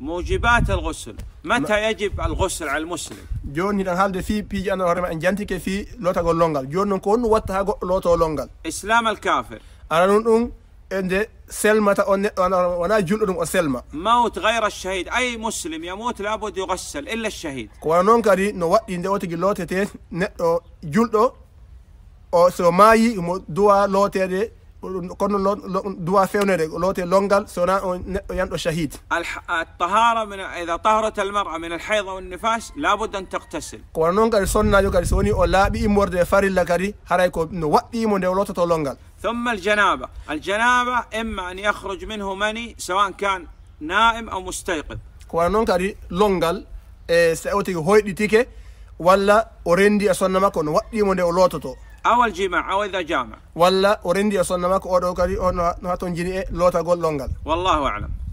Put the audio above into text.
موجبات الغسل متى يجب الغسل على المسلم جون هنا هالدي في بيجي انا هرم ان جنتي كفي لوتا غول لونغال جون نكون كون واتا غو لوتا لونغال اسلام الكافر انا نون ان اند سلمة انا وانا جون نون سلمة موت غير الشهيد اي مسلم يموت لابد يغسل الا الشهيد كو نون كاري نو وادي ندي وتي لوتي تي ندو جون او سو ماي مو دوا لوتي دوا لوتي لونغال سونا يندو شهيد الطهارة من إذا طهرت المرأة من الحيض والنفاس لابد أن تغتسل سونا سوني مورد فاري لاكاري نو مون لوتو لونغال ثم الجنابة الجنابة إما أن يخرج منه مني سواء كان نائم أو مستيقظ لونغال هويدي تيكي ولا أوريندي أسونا ماكو نو وقتي مون لوتو awal jima aw idha jama walla o renndi e sonna makko oɗo kadi o no haton jini e lootagol ɗol ngal wallahu alam